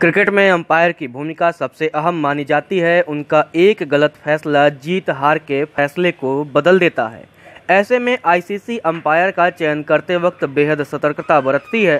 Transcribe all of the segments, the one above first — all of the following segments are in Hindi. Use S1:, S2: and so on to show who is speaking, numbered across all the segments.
S1: क्रिकेट में अंपायर की भूमिका सबसे अहम मानी जाती है उनका एक गलत फैसला जीत हार के फैसले को बदल देता है ऐसे में आईसीसी अंपायर का चयन करते वक्त बेहद सतर्कता बरतती है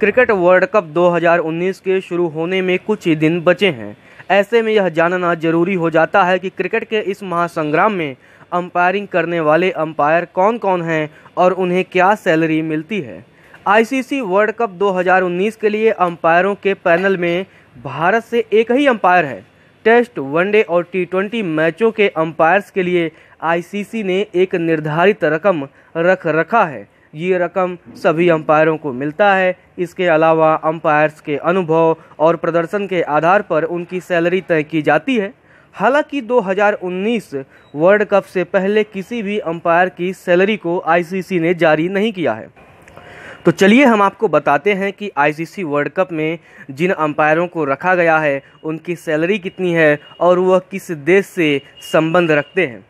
S1: क्रिकेट वर्ल्ड कप 2019 के शुरू होने में कुछ ही दिन बचे हैं ऐसे में यह जानना जरूरी हो जाता है कि क्रिकेट के इस महासंग्राम में अंपायरिंग करने वाले अंपायर कौन कौन हैं और उन्हें क्या सैलरी मिलती है आईसीसी वर्ल्ड कप 2019 के लिए अंपायरों के पैनल में भारत से एक ही अंपायर है टेस्ट वनडे और टी मैचों के अंपायर्स के लिए आईसीसी ने एक निर्धारित रकम रख रखा है ये रकम सभी अंपायरों को मिलता है इसके अलावा अंपायर्स के अनुभव और प्रदर्शन के आधार पर उनकी सैलरी तय की जाती है हालांकि 2019 वर्ल्ड कप से पहले किसी भी अंपायर की सैलरी को आईसीसी ने जारी नहीं किया है तो चलिए हम आपको बताते हैं कि आईसीसी वर्ल्ड कप में जिन अंपायरों को रखा गया है उनकी सैलरी कितनी है और वह किस देश से संबंध रखते हैं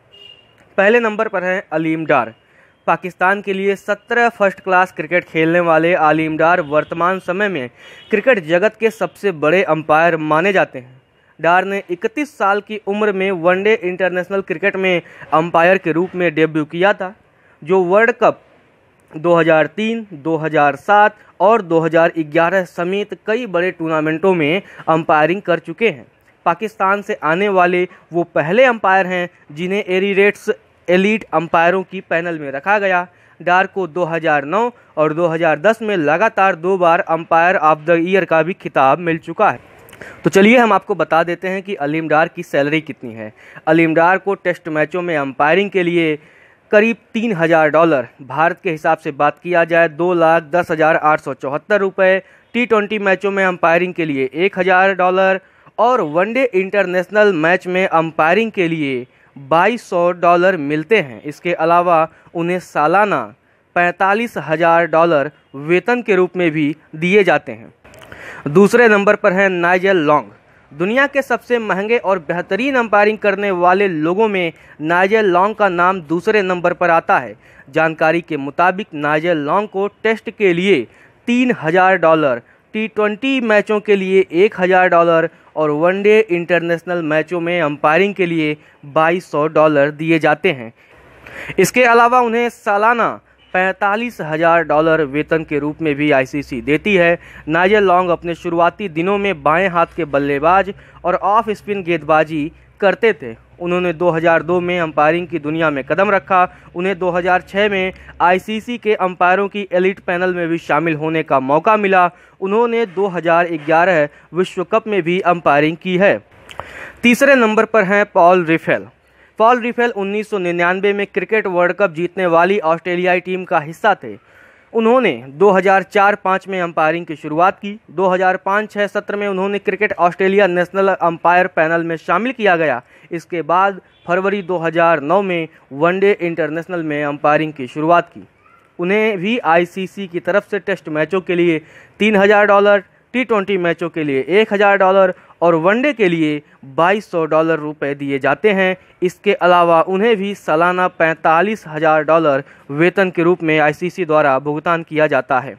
S1: पहले नंबर पर हैं अलीम डार पाकिस्तान के लिए सत्रह फर्स्ट क्लास क्रिकेट खेलने वाले अलीम डार वर्तमान समय में क्रिकेट जगत के सबसे बड़े अंपायर माने जाते हैं डार ने 31 साल की उम्र में वनडे इंटरनेशनल क्रिकेट में अंपायर के रूप में डेब्यू किया था जो वर्ल्ड कप 2003, 2007 और 2011 समेत कई बड़े टूर्नामेंटों में अंपायरिंग कर चुके हैं पाकिस्तान से आने वाले वो पहले अंपायर हैं जिन्हें एरीरेट्स एलिट अंपायरों की पैनल में रखा गया डार को 2009 और 2010 में लगातार दो बार अंपायर ऑफ द ईयर का भी खिताब मिल चुका है तो चलिए हम आपको बता देते हैं कि अलीम डार की सैलरी कितनी है अलीम डार को टेस्ट मैचों में अंपायरिंग के लिए करीब तीन हज़ार डॉलर भारत के हिसाब से बात किया जाए दो लाख दस हज़ार आठ सौ चौहत्तर रुपये टी ट्वेंटी मैचों में अंपायरिंग के लिए एक हज़ार डॉलर और वनडे इंटरनेशनल मैच में अंपायरिंग के लिए बाईस सौ डॉलर मिलते हैं इसके अलावा उन्हें सालाना पैंतालीस हज़ार डॉलर वेतन के रूप में भी दिए जाते हैं दूसरे नंबर पर हैं नाइजल लॉन्ग दुनिया के सबसे महंगे और बेहतरीन अंपायरिंग करने वाले लोगों में नाइजल लॉन्ग का नाम दूसरे नंबर पर आता है जानकारी के मुताबिक नाइजल लॉन्ग को टेस्ट के लिए तीन हजार डॉलर टी ट्वेंटी मैचों के लिए एक हजार डॉलर और वनडे इंटरनेशनल मैचों में अंपायरिंग के लिए बाईस सौ डॉलर दिए जाते हैं इसके अलावा उन्हें सालाना पैंतालीस हज़ार डॉलर वेतन के रूप में भी आईसीसी देती है नाइजर लॉन्ग अपने शुरुआती दिनों में बाएं हाथ के बल्लेबाज और ऑफ स्पिन गेंदबाजी करते थे उन्होंने 2002 में अंपायरिंग की दुनिया में कदम रखा उन्हें 2006 में आईसीसी के अंपायरों की एलिट पैनल में भी शामिल होने का मौका मिला उन्होंने 2011 विश्व कप में भी अंपायरिंग की है तीसरे नंबर पर हैं पॉल रिफेल पॉल रिफेल 1999 में क्रिकेट वर्ल्ड कप जीतने वाली ऑस्ट्रेलियाई टीम का हिस्सा थे उन्होंने 2004-5 में अंपायरिंग की शुरुआत की 2005-6 सत्र में उन्होंने cricket Australia national umpire panel में शामिल किया गया इसके बाद फरवरी 2009 में वनडे इंटरनेशनल में अंपायरिंग की शुरुआत की उन्हें भी आईसीसी की तरफ से टेस्ट मैचों के लिए 3000 डॉलर टी ट्वेंटी मैचों के लिए एक हज़ार डॉलर और वनडे के लिए बाईस सौ डॉलर रुपए दिए जाते हैं इसके अलावा उन्हें भी सालाना पैंतालीस हज़ार डॉलर वेतन के रूप में आईसीसी द्वारा भुगतान किया जाता है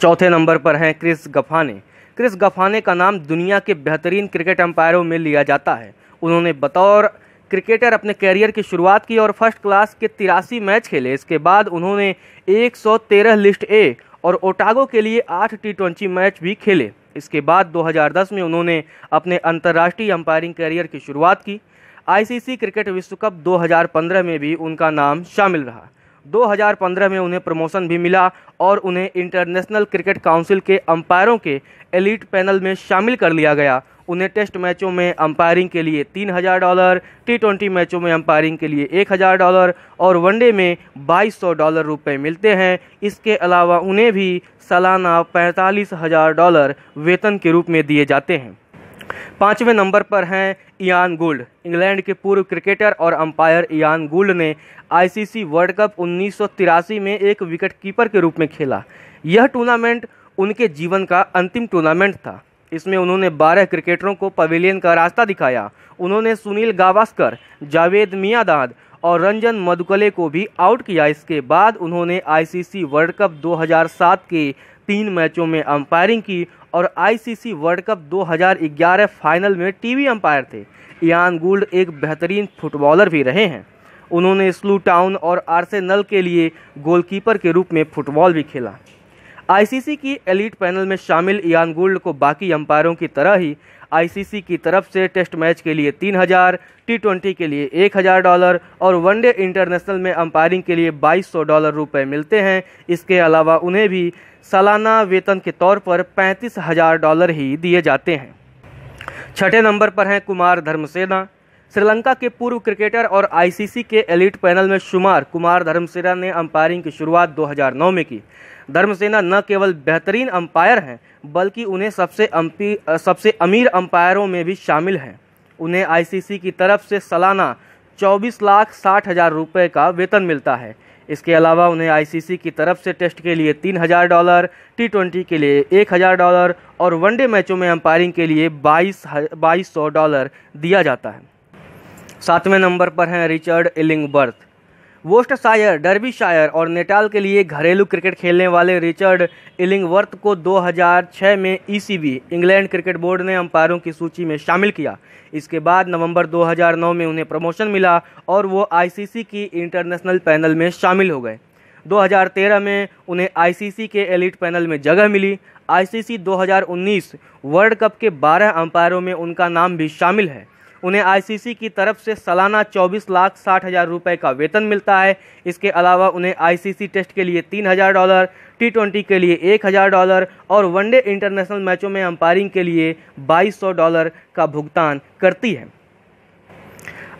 S1: चौथे नंबर पर हैं क्रिस गफाने क्रिस गफाने का नाम दुनिया के बेहतरीन क्रिकेट अंपायरों में लिया जाता है उन्होंने बतौर क्रिकेटर अपने कैरियर की शुरुआत की और फर्स्ट क्लास के तिरासी मैच खेले इसके बाद उन्होंने 113 लिस्ट ए और ओटागो के लिए आठ टी मैच भी खेले इसके बाद 2010 में उन्होंने अपने अंतर्राष्ट्रीय अंपायरिंग करियर की शुरुआत की आईसीसी क्रिकेट विश्व कप 2015 में भी उनका नाम शामिल रहा 2015 में उन्हें प्रमोशन भी मिला और उन्हें इंटरनेशनल क्रिकेट काउंसिल के अंपायरों के एलिट पैनल में शामिल कर लिया गया उन्हें टेस्ट मैचों में अंपायरिंग के लिए तीन हज़ार डॉलर टी ट्वेंटी मैचों में अंपायरिंग के लिए एक हज़ार डॉलर और वनडे में बाईस सौ डॉलर रुपए मिलते हैं इसके अलावा उन्हें भी सालाना पैंतालीस हज़ार डॉलर वेतन के रूप में दिए जाते हैं पाँचवें नंबर पर हैं इयान गुल्ड इंग्लैंड के पूर्व क्रिकेटर और अंपायर इयान गुल्ड ने आईसीसी वर्ल्ड कप उन्नीस में एक विकेटकीपर के रूप में खेला यह टूर्नामेंट उनके जीवन का अंतिम टूर्नामेंट था इसमें उन्होंने 12 क्रिकेटरों को पवेलियन का रास्ता दिखाया उन्होंने सुनील गावस्कर जावेद मियादाद और रंजन मधुकले को भी आउट किया इसके बाद उन्होंने आईसीसी वर्ल्ड कप 2007 के तीन मैचों में अंपायरिंग की और आईसीसी वर्ल्ड कप 2011 फाइनल में टीवी अंपायर थे इयान गुल्ड एक बेहतरीन फुटबॉलर भी रहे हैं उन्होंने स्लू टाउन और आर्सेनल के लिए गोलकीपर के रूप में फुटबॉल भी खेला आईसीसी की एलिट पैनल में शामिल इयान गुल्ड को बाकी अंपायरों की तरह ही आईसीसी की तरफ से टेस्ट मैच के लिए तीन हजार टी के लिए एक हजार डॉलर और वनडे इंटरनेशनल में अंपायरिंग के लिए बाईस सौ डॉलर रुपए मिलते हैं इसके अलावा उन्हें भी सालाना वेतन के तौर पर पैंतीस हजार डॉलर ही दिए जाते हैं छठे नंबर पर हैं कुमार धर्मसेना श्रीलंका के पूर्व क्रिकेटर और आईसीसी के एलिट पैनल में शुमार कुमार धर्मसेना ने अंपायरिंग की शुरुआत 2009 में की धर्मसेना न केवल बेहतरीन अंपायर हैं बल्कि उन्हें सबसे अम्पी सबसे अमीर अंपायरों में भी शामिल हैं उन्हें आईसीसी की तरफ से सालाना चौबीस लाख साठ हज़ार रुपये का वेतन मिलता है इसके अलावा उन्हें आईसीसी की तरफ से टेस्ट के लिए तीन हज़ार डॉलर टी ट्वेंटी के लिए एक हज़ार डॉलर और वनडे मैचों में अंपायरिंग के लिए बाईस बाईस सौ डॉलर दिया जाता है सातवें नंबर पर हैं रिचर्ड इलिंगबर्थ वोस्टशायर डर्बीशायर और नेटाल के लिए घरेलू क्रिकेट खेलने वाले रिचर्ड इलिंगवर्थ को 2006 में ECB e England cricket board ने अंपायरों की सूची में शामिल किया इसके बाद नवंबर 2009 में उन्हें प्रमोशन मिला और वो आईसीसी की इंटरनेशनल पैनल में शामिल हो गए 2013 में उन्हें आईसीसी के एलिट पैनल में जगह मिली आईसीसी 2019 वर्ल्ड कप के 12 अंपायरों में उनका नाम भी शामिल है उन्हें आईसीसी की तरफ से सालाना चौबीस लाख साठ हज़ार रुपये का वेतन मिलता है इसके अलावा उन्हें आईसीसी टेस्ट के लिए तीन हज़ार डॉलर टी ट्वेंटी के लिए एक हज़ार डॉलर और वनडे इंटरनेशनल मैचों में अंपायरिंग के लिए बाईस सौ डॉलर का भुगतान करती है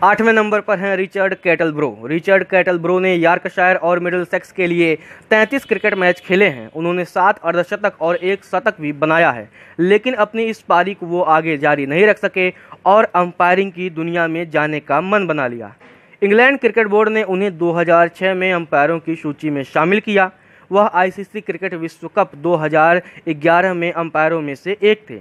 S1: आठवें नंबर पर हैं Richard Kettleborough Richard Kettleborough ने यार्कशायर और मिडल सेक्स के लिए 33 क्रिकेट मैच खेले हैं उन्होंने सात अर्धशतक और एक शतक भी बनाया है लेकिन अपनी इस पारी को वो आगे जारी नहीं रख सके और अंपायरिंग की दुनिया में जाने का मन बना लिया इंग्लैंड क्रिकेट बोर्ड ने उन्हें 2006 में अंपायरों की सूची में शामिल किया वह आईसीसी क्रिकेट विश्व कप 2011 में अंपायरों में से एक थे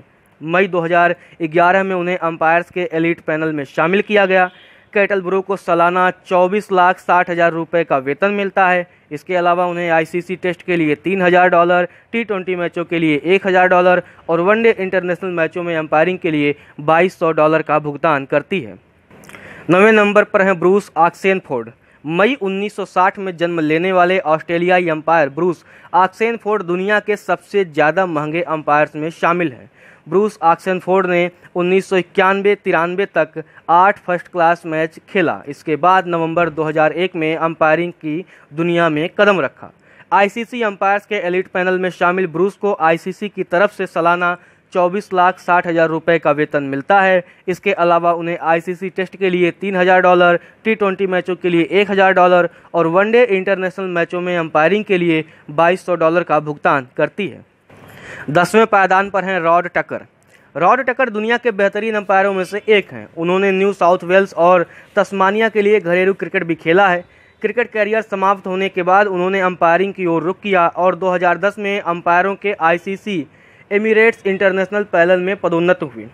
S1: मई 2011 में उन्हें अंपायर्स के एलिट पैनल में शामिल किया गया कैटल ब्रू को सालाना चौबीस लाख साठ हज़ार रुपये का वेतन मिलता है इसके अलावा उन्हें आईसीसी टेस्ट के लिए तीन हज़ार डॉलर टी ट्वेंटी मैचों के लिए एक हज़ार डॉलर और वनडे इंटरनेशनल मैचों में अंपायरिंग के लिए बाईस सौ डॉलर का भुगतान करती है नवे नंबर पर हैं ब्रूस आक्सेनफोर्ड मई 1960 में जन्म लेने वाले ऑस्ट्रेलियाई अंपायर ब्रूस आक्सेनफोर्ड दुनिया के सबसे ज़्यादा महंगे अंपायर्स में शामिल हैं ब्रूस आक्सनफोर्ड ने उन्नीस सौ तक आठ फर्स्ट क्लास मैच खेला इसके बाद नवंबर 2001 में अंपायरिंग की दुनिया में कदम रखा आईसीसी अंपायर्स के एलिट पैनल में शामिल ब्रूस को आईसीसी की तरफ से सालाना चौबीस लाख साठ हज़ार रुपये का वेतन मिलता है इसके अलावा उन्हें आईसीसी टेस्ट के लिए तीन हज़ार डॉलर टी ट्वेंटी मैचों के लिए एक हज़ार डॉलर और वनडे इंटरनेशनल मैचों में अंपायरिंग के लिए बाईस सौ डॉलर का भुगतान करती है दसवें पायदान पर हैं रॉड टकर रॉड टकर दुनिया के बेहतरीन अंपायरों में से एक हैं उन्होंने न्यू साउथ वेल्स और तस्मानिया के लिए घरेलू क्रिकेट भी खेला है क्रिकेट कैरियर समाप्त होने के बाद उन्होंने अंपायरिंग की ओर रुख किया और 2010 में अंपायरों के आईसीसी एमिरेट्स इंटरनेशनल पैनल में पदोन्नत हुए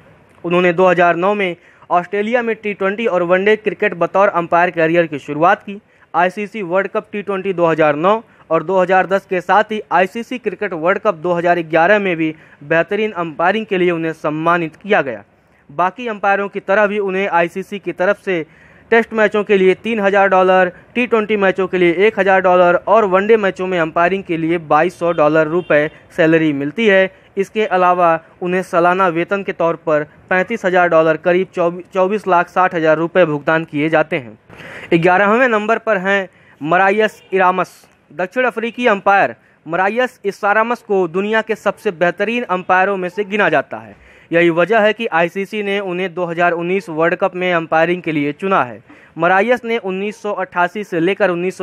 S1: उन्होंने 2009 में ऑस्ट्रेलिया में टी ट्वेंटी और वनडे क्रिकेट बतौर अंपायर कैरियर की शुरुआत की आईसीसी वर्ल्ड कप टी नौ और 2010 के साथ ही आईसीसी क्रिकेट वर्ल्ड कप 2011 में भी बेहतरीन अंपायरिंग के लिए उन्हें सम्मानित किया गया बाकी अंपायरों की तरह भी उन्हें आईसीसी की तरफ से टेस्ट मैचों के लिए तीन हज़ार डॉलर टी ट्वेंटी मैचों के लिए एक हज़ार डॉलर और वनडे मैचों में अंपायरिंग के लिए बाईस सौ डॉलर रुपये सैलरी मिलती है इसके अलावा उन्हें सालाना वेतन के तौर पर पैंतीस हज़ार डॉलर करीब चौबीस लाख साठ हज़ार रुपये भुगतान किए जाते हैं ग्यारहवें नंबर पर हैं मराइस इरामस दक्षिण अफ्रीकी अंपायर मराइस इसारामस को दुनिया के सबसे बेहतरीन अंपायरों में से गिना जाता है यही वजह है कि आईसीसी ने उन्हें 2019 वर्ल्ड कप में अंपायरिंग के लिए चुना है मरायस ने 1988 से लेकर उन्नीस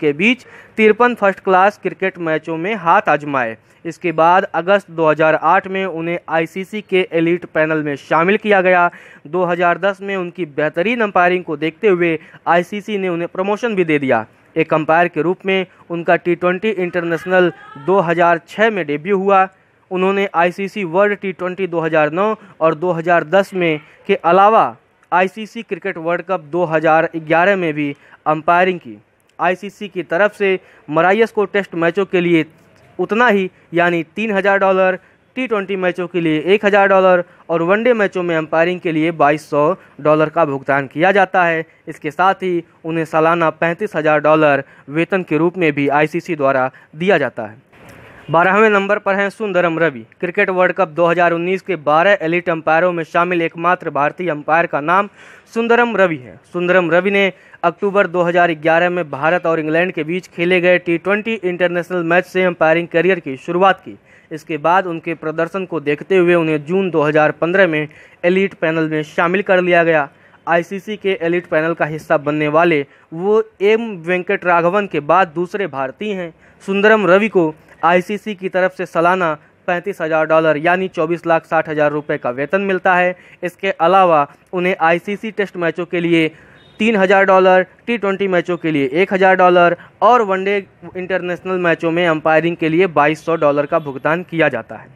S1: के बीच तिरपन फर्स्ट क्लास क्रिकेट मैचों में हाथ आजमाए इसके बाद अगस्त 2008 में उन्हें आईसीसी के एलिट पैनल में शामिल किया गया 2010 में उनकी बेहतरीन अंपायरिंग को देखते हुए आईसीसी ने उन्हें प्रमोशन भी दे दिया एक अंपायर के रूप में उनका टी ट्वेंटी इंटरनेशनल 2006 में डेब्यू हुआ उन्होंने आईसीसी वर्ल्ड टी ट्वेंटी 2009 और 2010 में के अलावा आईसीसी क्रिकेट वर्ल्ड कप 2011 में भी अंपायरिंग की आईसीसी की तरफ से मराइस को टेस्ट मैचों के लिए उतना ही यानी तीन हज़ार डॉलर टी मैचों के लिए एक हज़ार डॉलर और वनडे मैचों में अंपायरिंग के लिए बाईस सौ डॉलर का भुगतान किया जाता है इसके साथ ही उन्हें सालाना पैंतीस हज़ार डॉलर वेतन के रूप में भी आईसीसी द्वारा दिया जाता है बारहवें नंबर पर हैं Sundaram Ravi cricket world cup 2019 के 12 एलिट अंपायरों में शामिल एकमात्र भारतीय अंपायर का नाम सुंदरम रवि है सुंदरम रवि ने अक्टूबर 2011 में भारत और इंग्लैंड के बीच खेले गए टी इंटरनेशनल मैच से अंपायरिंग करियर की शुरुआत की इसके बाद उनके प्रदर्शन को देखते हुए उन्हें जून 2015 में एलिट पैनल में शामिल कर लिया गया आईसीसी के एलिट पैनल का हिस्सा बनने वाले वो एम वेंकट राघवन के बाद दूसरे भारतीय हैं सुंदरम रवि को आईसीसी की तरफ से सालाना पैंतीस हज़ार डॉलर यानी चौबीस लाख साठ हज़ार रुपये का वेतन मिलता है इसके अलावा उन्हें आईसीसी टेस्ट मैचों के लिए तीन हज़ार डॉलर टी ट्वेंटी मैचों के लिए एक हज़ार डॉलर और वनडे इंटरनेशनल मैचों में अंपायरिंग के लिए बाईस सौ डॉलर का भुगतान किया जाता है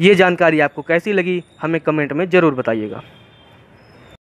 S1: ये जानकारी आपको कैसी लगी हमें कमेंट में ज़रूर बताइएगा